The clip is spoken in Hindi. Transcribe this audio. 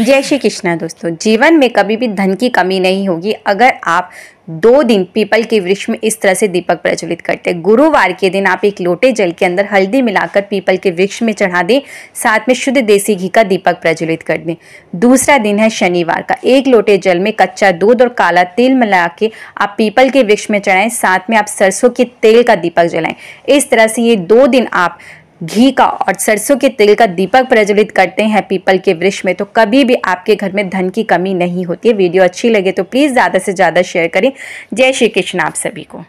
जय श्री कृष्णा दोस्तों जीवन में कभी भी धन की कमी नहीं होगी अगर आप दो दिन पीपल के वृक्ष में इस तरह से दीपक प्रज्वलित करते हैं गुरुवार के दिन आप एक लोटे जल के अंदर हल्दी मिलाकर पीपल के वृक्ष में चढ़ा दें साथ में शुद्ध देसी घी का दीपक प्रज्वलित कर दें दूसरा दिन है शनिवार का एक लोटे जल में कच्चा दूध और काला तेल मिला के आप पीपल के वृक्ष में चढ़ाएं साथ में आप सरसों के तेल का दीपक जलाएं इस तरह से ये दो दिन आप घी का और सरसों के तेल का दीपक प्रज्वलित करते हैं पीपल के वृक्ष में तो कभी भी आपके घर में धन की कमी नहीं होती है वीडियो अच्छी लगे तो प्लीज़ ज़्यादा से ज़्यादा शेयर करें जय श्री कृष्ण आप सभी को